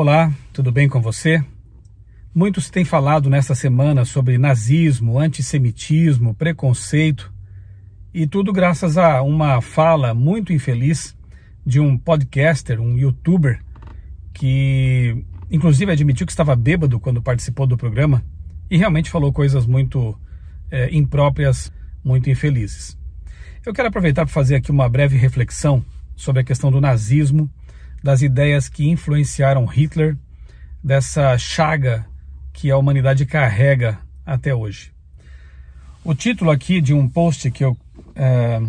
Olá, tudo bem com você? Muitos têm falado nesta semana sobre nazismo, antissemitismo, preconceito e tudo graças a uma fala muito infeliz de um podcaster, um youtuber, que inclusive admitiu que estava bêbado quando participou do programa e realmente falou coisas muito é, impróprias, muito infelizes. Eu quero aproveitar para fazer aqui uma breve reflexão sobre a questão do nazismo das ideias que influenciaram Hitler, dessa chaga que a humanidade carrega até hoje. O título aqui de um post que eu, é,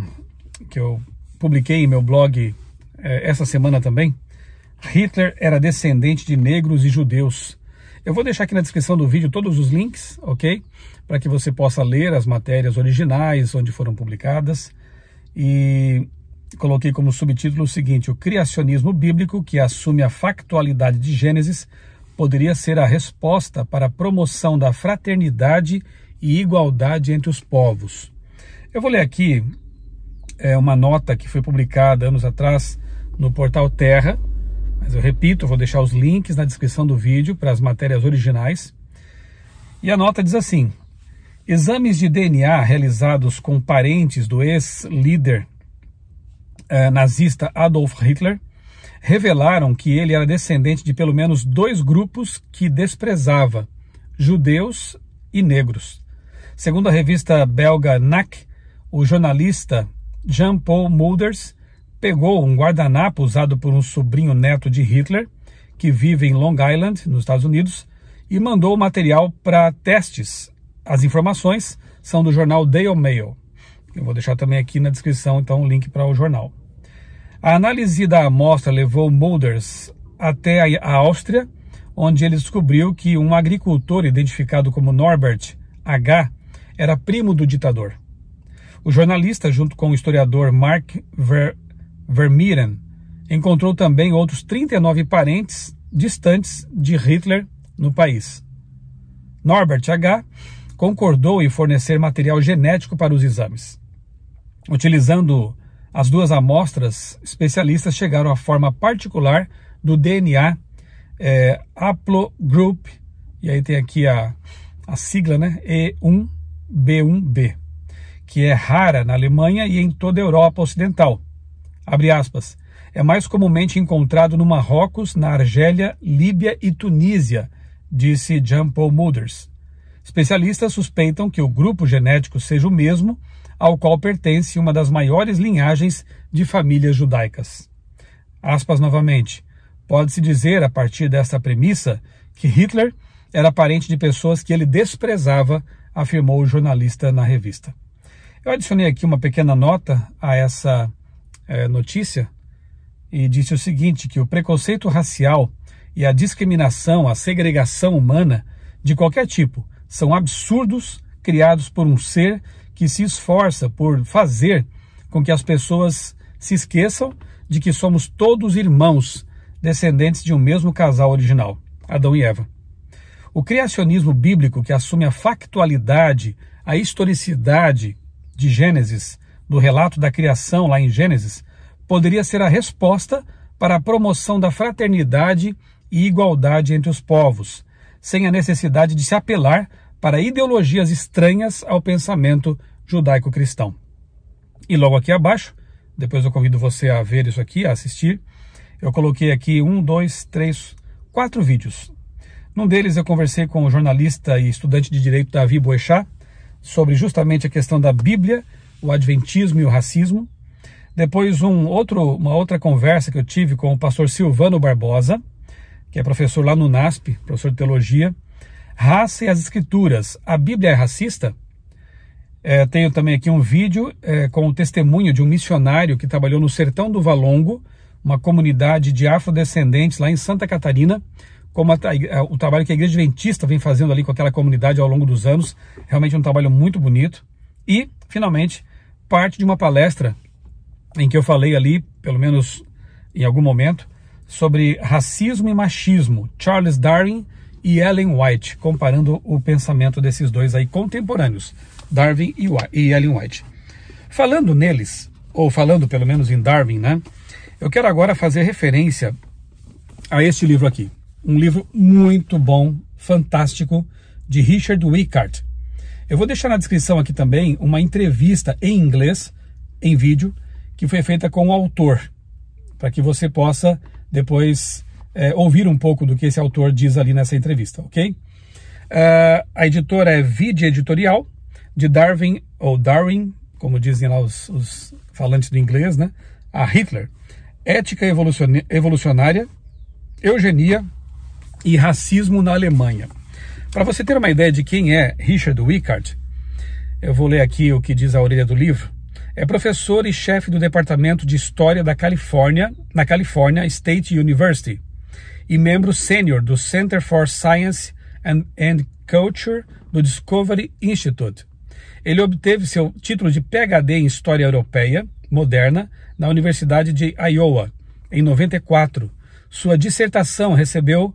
que eu publiquei em meu blog é, essa semana também, Hitler era descendente de negros e judeus. Eu vou deixar aqui na descrição do vídeo todos os links, ok? Para que você possa ler as matérias originais onde foram publicadas. E coloquei como subtítulo o seguinte: O criacionismo bíblico, que assume a factualidade de Gênesis, poderia ser a resposta para a promoção da fraternidade e igualdade entre os povos. Eu vou ler aqui é, uma nota que foi publicada anos atrás no portal Terra, mas eu repito, vou deixar os links na descrição do vídeo para as matérias originais. E a nota diz assim: Exames de DNA realizados com parentes do ex-líder eh, nazista Adolf Hitler revelaram que ele era descendente de pelo menos dois grupos que desprezava: judeus e negros. Segundo a revista belga NAC, o jornalista Jean-Paul Mulders pegou um guardanapo usado por um sobrinho neto de Hitler, que vive em Long Island, nos Estados Unidos, e mandou o material para testes. As informações são do jornal Daily Mail. Eu vou deixar também aqui na descrição então o link para o jornal. A análise da amostra levou Mulders até a Áustria, onde ele descobriu que um agricultor identificado como Norbert H. era primo do ditador. O jornalista, junto com o historiador Mark Ver Vermeeren, encontrou também outros 39 parentes distantes de Hitler no país. Norbert H. concordou em fornecer material genético para os exames. Utilizando as duas amostras, especialistas chegaram à forma particular do DNA é, haplogroup, e aí tem aqui a, a sigla, né? E1B1B, que é rara na Alemanha e em toda a Europa Ocidental. Abre aspas. É mais comumente encontrado no Marrocos, na Argélia, Líbia e Tunísia, disse Jean Paul Mulders. Especialistas suspeitam que o grupo genético seja o mesmo ao qual pertence uma das maiores linhagens de famílias judaicas. Aspas novamente. Pode-se dizer, a partir desta premissa, que Hitler era parente de pessoas que ele desprezava, afirmou o jornalista na revista. Eu adicionei aqui uma pequena nota a essa é, notícia e disse o seguinte: que o preconceito racial e a discriminação, a segregação humana de qualquer tipo, são absurdos criados por um ser que se esforça por fazer com que as pessoas se esqueçam de que somos todos irmãos, descendentes de um mesmo casal original, Adão e Eva. O criacionismo bíblico, que assume a factualidade, a historicidade de Gênesis, do relato da criação lá em Gênesis, poderia ser a resposta para a promoção da fraternidade e igualdade entre os povos, sem a necessidade de se apelar para ideologias estranhas ao pensamento judaico-cristão. E logo aqui abaixo, depois eu convido você a ver isso aqui, a assistir, eu coloquei aqui um, dois, três, quatro vídeos. Num deles eu conversei com o jornalista e estudante de direito Davi Boechat sobre justamente a questão da Bíblia, o adventismo e o racismo. Depois um outro, uma outra conversa que eu tive com o pastor Silvano Barbosa, que é professor lá no NASP, professor de teologia, Raça e as Escrituras, a Bíblia é racista? É, tenho também aqui um vídeo é, com o testemunho de um missionário que trabalhou no sertão do Valongo, uma comunidade de afrodescendentes lá em Santa Catarina, como a, a, o trabalho que a Igreja Adventista vem fazendo ali com aquela comunidade ao longo dos anos, realmente um trabalho muito bonito. E, finalmente, parte de uma palestra em que eu falei ali, pelo menos em algum momento, sobre racismo e machismo. Charles Darwin e Ellen White, comparando o pensamento desses dois aí contemporâneos, Darwin e Ellen White. Falando neles, ou falando pelo menos em Darwin, né? Eu quero agora fazer referência a este livro aqui, um livro muito bom, fantástico, de Richard Wickard. Eu vou deixar na descrição aqui também uma entrevista em inglês, em vídeo, que foi feita com o autor, para que você possa depois é, ouvir um pouco do que esse autor diz ali nessa entrevista, ok? Uh, a editora é Vide Editorial, de Darwin, ou Darwin, como dizem lá os, os falantes do inglês, né? A Hitler. Ética evolucionária, eugenia e racismo na Alemanha. Para você ter uma ideia de quem é Richard Wickard, eu vou ler aqui o que diz a orelha do livro. É professor e chefe do Departamento de História da Califórnia, na California State University e membro sênior do Center for Science and, and Culture do Discovery Institute. Ele obteve seu título de PhD em História Europeia Moderna na Universidade de Iowa, em 94. Sua dissertação recebeu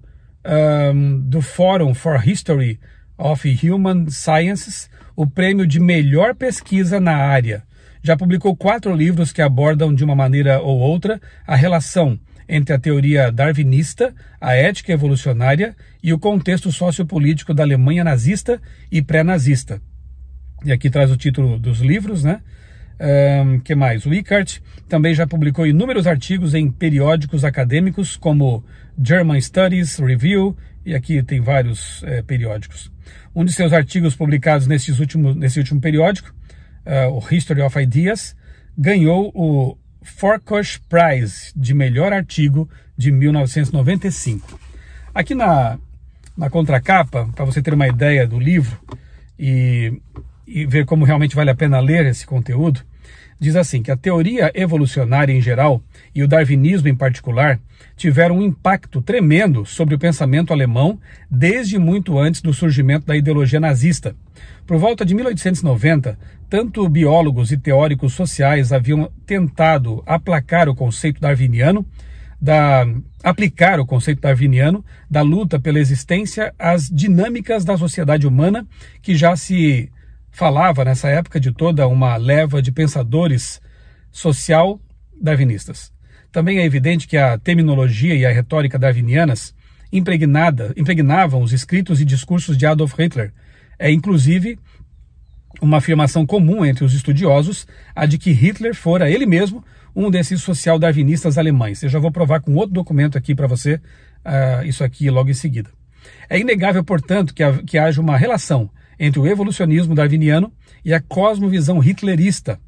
um, do Forum for History of Human Sciences o prêmio de melhor pesquisa na área. Já publicou quatro livros que abordam de uma maneira ou outra a relação entre a teoria darwinista, a ética evolucionária e o contexto sociopolítico da Alemanha nazista e pré-nazista. E aqui traz o título dos livros, né? Um, que mais? O Eckhart também já publicou inúmeros artigos em periódicos acadêmicos como German Studies Review, e aqui tem vários é, periódicos. Um de seus artigos publicados nesses últimos, nesse último periódico, uh, o History of Ideas, ganhou o Forkush Prize de melhor artigo de 1995. Aqui na, na contracapa, para você ter uma ideia do livro e, e ver como realmente vale a pena ler esse conteúdo, diz assim que a teoria evolucionária em geral e o darwinismo em particular tiveram um impacto tremendo sobre o pensamento alemão desde muito antes do surgimento da ideologia nazista. Por volta de 1890, tanto biólogos e teóricos sociais haviam tentado aplacar o conceito darwiniano da aplicar o conceito darwiniano da luta pela existência às dinâmicas da sociedade humana que já se falava nessa época de toda uma leva de pensadores social darwinistas. Também é evidente que a terminologia e a retórica darwinianas impregnada, impregnavam os escritos e discursos de Adolf Hitler. É inclusive uma afirmação comum entre os estudiosos a de que Hitler fora ele mesmo um desses social-darwinistas alemães. Eu já vou provar com outro documento aqui para você uh, isso aqui logo em seguida. É inegável, portanto, que, que haja uma relação entre o evolucionismo darwiniano e a cosmovisão hitlerista.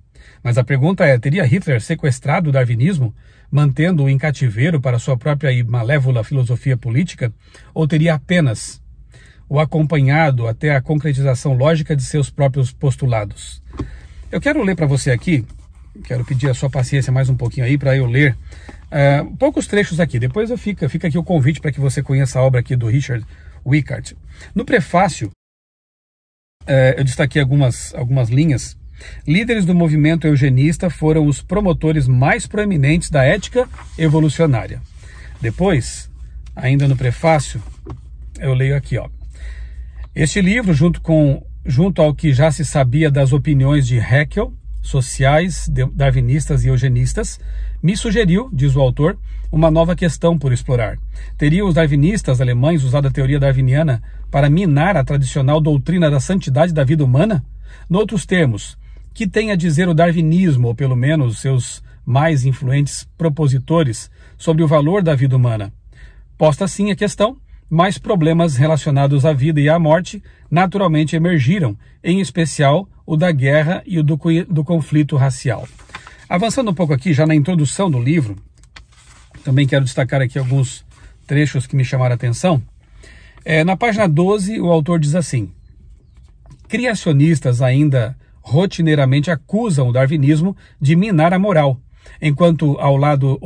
Mas a pergunta é: teria Hitler sequestrado o darwinismo, mantendo-o em cativeiro para sua própria e malévola filosofia política, ou teria apenas o acompanhado até a concretização lógica de seus próprios postulados? Eu quero ler para você aqui, quero pedir a sua paciência mais um pouquinho aí para eu ler uh, poucos trechos aqui. Depois eu fica, fica aqui o convite para que você conheça a obra aqui do Richard Wickard. No prefácio, é, eu destaquei algumas, algumas linhas. Líderes do movimento eugenista foram os promotores mais proeminentes da ética evolucionária. Depois, ainda no prefácio, eu leio aqui, ó. Este livro, junto com junto ao que já se sabia das opiniões de Haeckel, sociais, darwinistas e eugenistas, me sugeriu, diz o autor, uma nova questão por explorar. Teriam os darwinistas alemães usado a teoria darwiniana para minar a tradicional doutrina da santidade da vida humana? Noutros termos, que tem a dizer o darwinismo, ou pelo menos seus mais influentes propositores, sobre o valor da vida humana? Posta assim a questão, mais problemas relacionados à vida e à morte naturalmente emergiram, em especial o da guerra e o do, do conflito racial. Avançando um pouco aqui, já na introdução do livro, também quero destacar aqui alguns trechos que me chamaram a atenção. É, na página 12, o autor diz assim: Criacionistas ainda rotineiramente acusam o darwinismo de minar a moral, enquanto ao lado,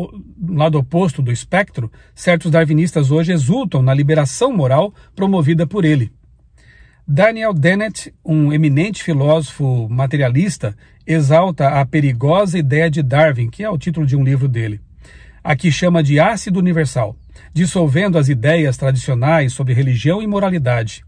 lado oposto do espectro, certos darwinistas hoje exultam na liberação moral promovida por ele. Daniel Dennett, um eminente filósofo materialista, exalta a perigosa ideia de Darwin, que é o título de um livro dele, a que chama de ácido universal, dissolvendo as ideias tradicionais sobre religião e moralidade.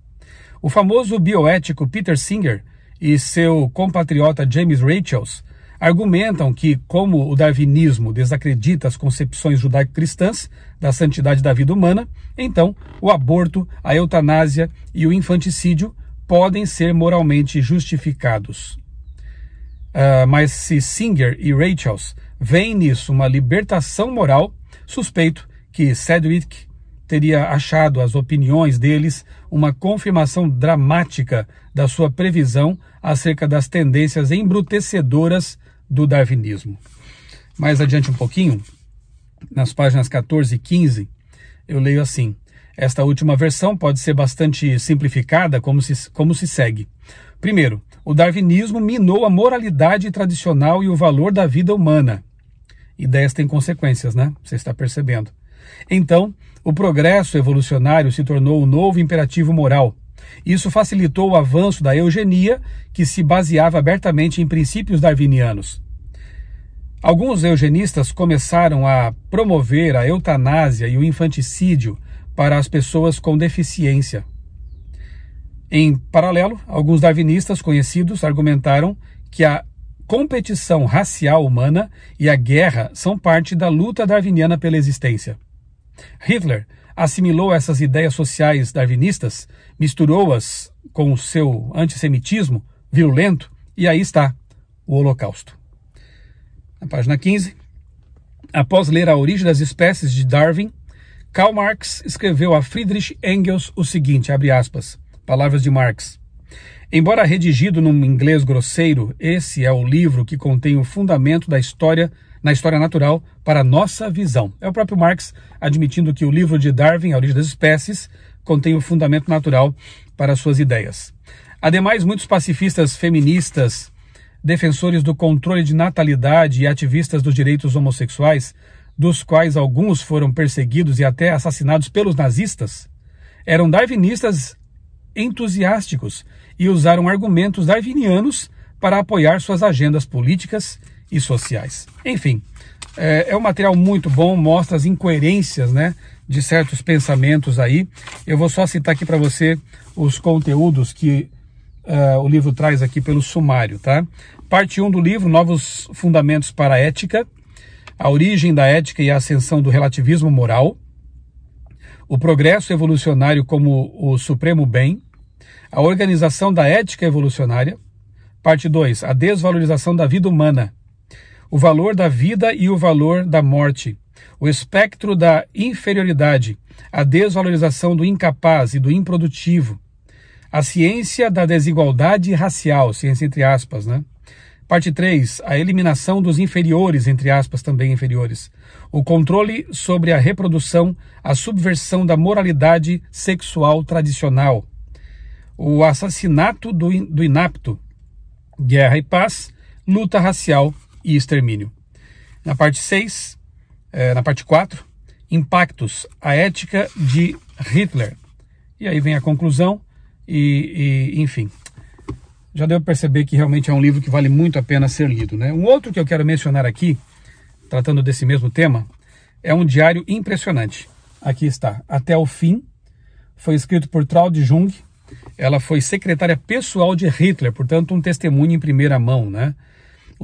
O famoso bioético Peter Singer e seu compatriota James Rachels argumentam que, como o darwinismo desacredita as concepções judaico-cristãs da santidade da vida humana, então o aborto, a eutanásia e o infanticídio podem ser moralmente justificados. Uh, mas se Singer e Rachels veem nisso uma libertação moral, suspeito que Sedgwick teria achado as opiniões deles uma confirmação dramática da sua previsão acerca das tendências embrutecedoras do darwinismo. Mais adiante um pouquinho, nas páginas 14 e 15, eu leio assim: Esta última versão pode ser bastante simplificada, como se, como se segue. Primeiro, o darwinismo minou a moralidade tradicional e o valor da vida humana. Ideias têm consequências, né? Você está percebendo. Então, o progresso evolucionário se tornou o novo imperativo moral, isso facilitou o avanço da eugenia, que se baseava abertamente em princípios darwinianos. Alguns eugenistas começaram a promover a eutanásia e o infanticídio para as pessoas com deficiência. Em paralelo, alguns darwinistas conhecidos argumentaram que a competição racial humana e a guerra são parte da luta darwiniana pela existência. Hitler assimilou essas ideias sociais darwinistas, misturou-as com o seu antissemitismo violento, e aí está o Holocausto. Na página 15, após ler A Origem das Espécies de Darwin, Karl Marx escreveu a Friedrich Engels o seguinte, abre aspas, palavras de Marx. Embora redigido num inglês grosseiro, esse é o livro que contém o fundamento da história na história natural para nossa visão. É o próprio Marx admitindo que o livro de Darwin, A Origem das Espécies, contém o fundamento natural para suas ideias. Ademais, muitos pacifistas feministas, defensores do controle de natalidade e ativistas dos direitos homossexuais, dos quais alguns foram perseguidos e até assassinados pelos nazistas, eram darwinistas entusiásticos e usaram argumentos darwinianos para apoiar suas agendas políticas e sociais. Enfim, é, é um material muito bom, mostra as incoerências né, de certos pensamentos aí. Eu vou só citar aqui para você os conteúdos que Uh, o livro traz aqui pelo sumário, tá? Parte 1 do livro, Novos Fundamentos para a Ética, a origem da ética e a ascensão do relativismo moral, o progresso evolucionário como o supremo bem, a organização da ética evolucionária, parte 2, a desvalorização da vida humana, o valor da vida e o valor da morte, o espectro da inferioridade, a desvalorização do incapaz e do improdutivo, a ciência da desigualdade racial, ciência entre aspas, né? Parte 3, a eliminação dos inferiores, entre aspas, também inferiores. O controle sobre a reprodução, a subversão da moralidade sexual tradicional. O assassinato do, do inapto. Guerra e paz, luta racial e extermínio. Na parte 6, é, eh, na parte 4, impactos, a ética de Hitler. E aí vem a conclusão e, e enfim. Já deu para perceber que realmente é um livro que vale muito a pena ser lido. Né? Um outro que eu quero mencionar aqui, tratando desse mesmo tema, é um diário impressionante. Aqui está, Até o Fim, foi escrito por Traud Jung. Ela foi secretária pessoal de Hitler, portanto, um testemunho em primeira mão, né?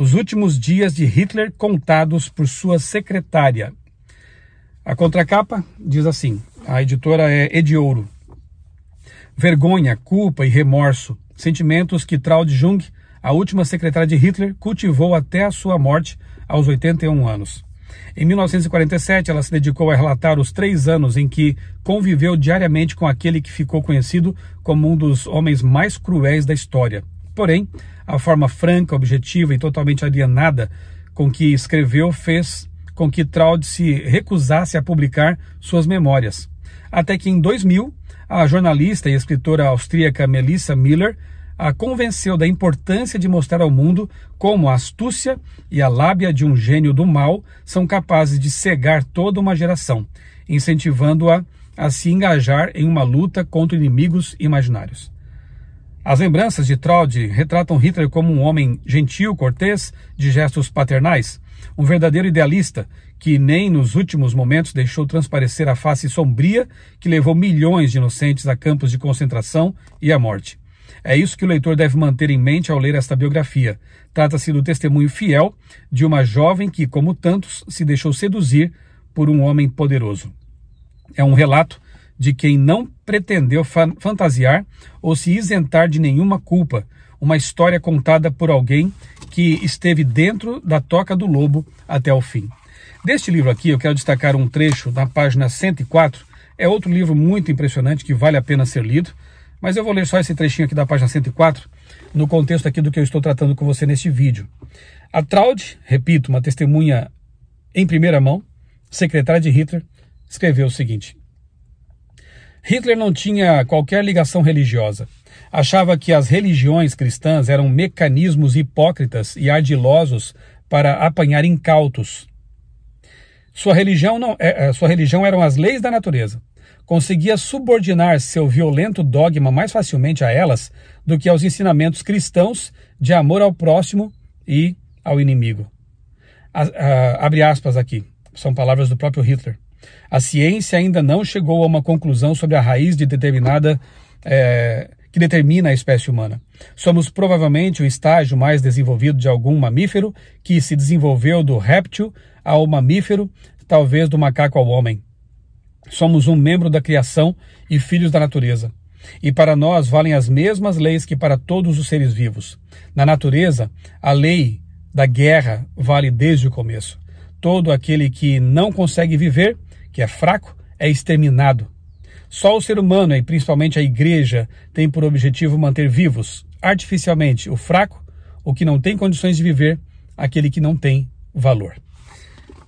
os últimos dias de Hitler contados por sua secretária. A contracapa diz assim: a editora é Ediouro. Vergonha, culpa e remorso, sentimentos que Traud Jung, a última secretária de Hitler, cultivou até a sua morte aos 81 anos. Em 1947, ela se dedicou a relatar os três anos em que conviveu diariamente com aquele que ficou conhecido como um dos homens mais cruéis da história, Porém, a forma franca, objetiva e totalmente alienada com que escreveu fez com que Traud se recusasse a publicar suas memórias. Até que em 2000, a jornalista e escritora austríaca Melissa Miller a convenceu da importância de mostrar ao mundo como a astúcia e a lábia de um gênio do mal são capazes de cegar toda uma geração, incentivando-a a se engajar em uma luta contra inimigos imaginários. As lembranças de Traude retratam Hitler como um homem gentil, cortês, de gestos paternais, um verdadeiro idealista que nem nos últimos momentos deixou transparecer a face sombria que levou milhões de inocentes a campos de concentração e à morte. É isso que o leitor deve manter em mente ao ler esta biografia. Trata-se do testemunho fiel de uma jovem que, como tantos, se deixou seduzir por um homem poderoso. É um relato de quem não pretendeu fantasiar ou se isentar de nenhuma culpa, uma história contada por alguém que esteve dentro da toca do lobo até o fim. Deste livro aqui, eu quero destacar um trecho na página 104. É outro livro muito impressionante que vale a pena ser lido, mas eu vou ler só esse trechinho aqui da página 104, no contexto aqui do que eu estou tratando com você neste vídeo. A Traud, repito, uma testemunha em primeira mão, secretária de Hitler, escreveu o seguinte: Hitler não tinha qualquer ligação religiosa. Achava que as religiões cristãs eram mecanismos hipócritas e ardilosos para apanhar incautos. Sua religião, não, é, é, sua religião eram as leis da natureza. Conseguia subordinar seu violento dogma mais facilmente a elas do que aos ensinamentos cristãos de amor ao próximo e ao inimigo. A, a, ah, abre aspas aqui, são palavras do próprio Hitler. A ciência ainda não chegou a uma conclusão sobre a raiz de determinada é, que determina a espécie humana. Somos provavelmente o estágio mais desenvolvido de algum mamífero que se desenvolveu do réptil ao mamífero, talvez do macaco ao homem. Somos um membro da criação e filhos da natureza. E para nós valem as mesmas leis que para todos os seres vivos. Na natureza, a lei da guerra vale desde o começo. Todo aquele que não consegue viver que é fraco, é exterminado. Só o ser humano e principalmente a igreja tem por objetivo manter vivos artificialmente o fraco, o que não tem condições de viver, aquele que não tem valor.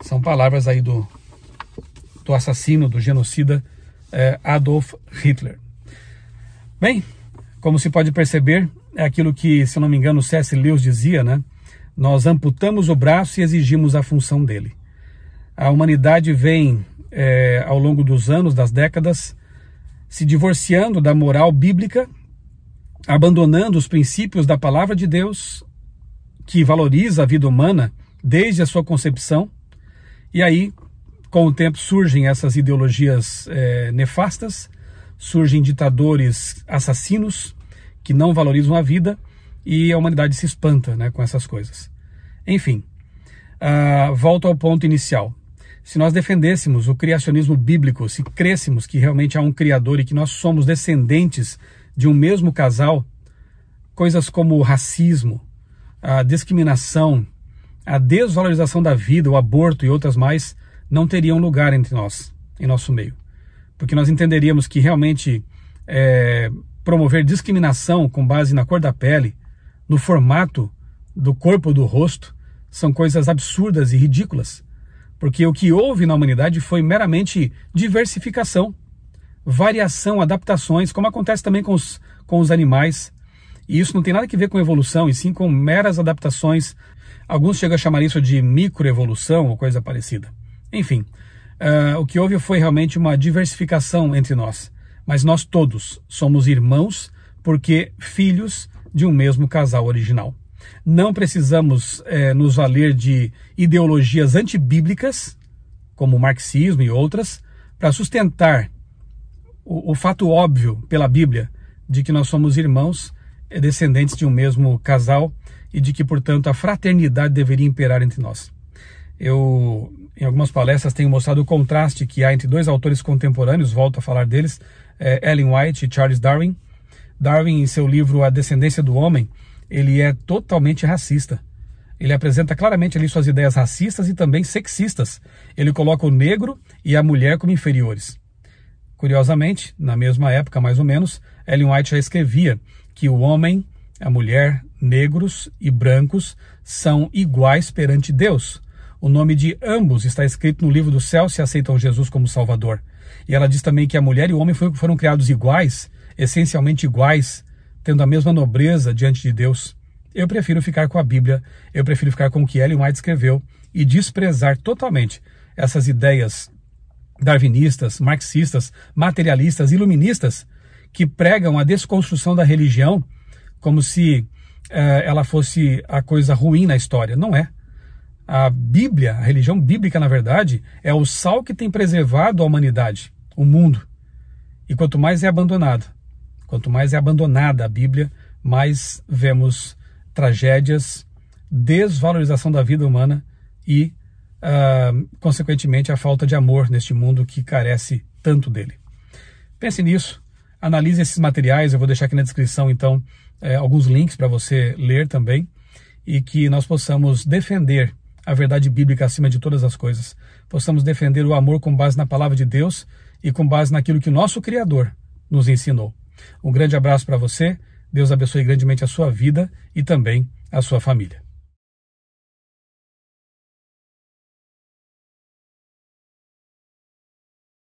São palavras aí do, do assassino, do genocida é, Adolf Hitler. Bem, como se pode perceber, é aquilo que, se não me engano, C.S. Lewis dizia, né? Nós amputamos o braço e exigimos a função dele. A humanidade vem é, ao longo dos anos, das décadas, se divorciando da moral bíblica, abandonando os princípios da palavra de Deus, que valoriza a vida humana desde a sua concepção, e aí, com o tempo, surgem essas ideologias é, nefastas, surgem ditadores assassinos que não valorizam a vida e a humanidade se espanta né, com essas coisas. Enfim, uh, volto ao ponto inicial se nós defendêssemos o criacionismo bíblico, se crêssemos que realmente há um Criador e que nós somos descendentes de um mesmo casal, coisas como o racismo, a discriminação, a desvalorização da vida, o aborto e outras mais não teriam lugar entre nós, em nosso meio. Porque nós entenderíamos que realmente é, promover discriminação com base na cor da pele, no formato do corpo ou do rosto, são coisas absurdas e ridículas porque o que houve na humanidade foi meramente diversificação, variação, adaptações, como acontece também com os, com os animais. E isso não tem nada a ver com evolução, e sim com meras adaptações. Alguns chegam a chamar isso de microevolução ou coisa parecida. Enfim, uh, o que houve foi realmente uma diversificação entre nós. Mas nós todos somos irmãos porque filhos de um mesmo casal original. Não precisamos é, nos valer de ideologias antibíblicas, como o marxismo e outras, para sustentar o, o fato óbvio pela Bíblia de que nós somos irmãos, é, descendentes de um mesmo casal e de que, portanto, a fraternidade deveria imperar entre nós. Eu, em algumas palestras, tenho mostrado o contraste que há entre dois autores contemporâneos, volto a falar deles, é Ellen White e Charles Darwin. Darwin, em seu livro A Descendência do Homem, ele é totalmente racista. Ele apresenta claramente ali suas ideias racistas e também sexistas. Ele coloca o negro e a mulher como inferiores. Curiosamente, na mesma época, mais ou menos, Ellen White já escrevia que o homem, a mulher, negros e brancos são iguais perante Deus. O nome de ambos está escrito no livro do céu se aceitam Jesus como Salvador. E ela diz também que a mulher e o homem foram criados iguais, essencialmente iguais, tendo a mesma nobreza diante de Deus. Eu prefiro ficar com a Bíblia, eu prefiro ficar com o que Ellen White escreveu e desprezar totalmente essas ideias darwinistas, marxistas, materialistas, iluministas que pregam a desconstrução da religião como se eh, ela fosse a coisa ruim na história. Não é. A Bíblia, a religião bíblica, na verdade, é o sal que tem preservado a humanidade, o mundo. E quanto mais é abandonado, Quanto mais é abandonada a Bíblia, mais vemos tragédias, desvalorização da vida humana e, uh, consequentemente, a falta de amor neste mundo que carece tanto dele. Pense nisso, analise esses materiais, eu vou deixar aqui na descrição, então, eh, alguns links para você ler também, e que nós possamos defender a verdade bíblica acima de todas as coisas, possamos defender o amor com base na palavra de Deus e com base naquilo que o nosso Criador nos ensinou. Um grande abraço para você, Deus abençoe grandemente a sua vida e também a sua família.